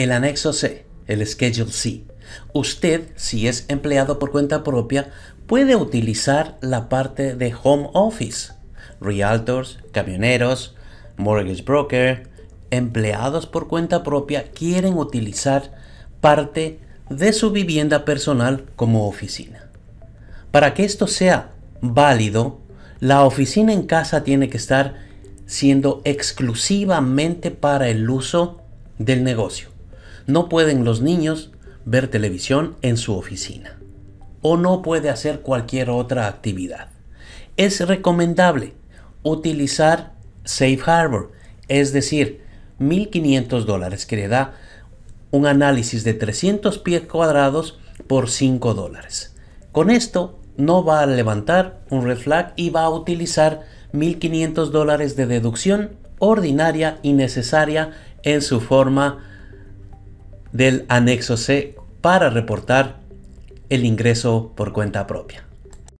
El anexo C, el Schedule C. Usted, si es empleado por cuenta propia, puede utilizar la parte de home office. Realtors, camioneros, mortgage broker, empleados por cuenta propia quieren utilizar parte de su vivienda personal como oficina. Para que esto sea válido, la oficina en casa tiene que estar siendo exclusivamente para el uso del negocio. No pueden los niños ver televisión en su oficina o no puede hacer cualquier otra actividad. Es recomendable utilizar Safe Harbor, es decir, 1.500 dólares que le da un análisis de 300 pies cuadrados por 5 dólares. Con esto no va a levantar un red flag y va a utilizar 1.500 dólares de deducción ordinaria y necesaria en su forma del anexo C para reportar el ingreso por cuenta propia.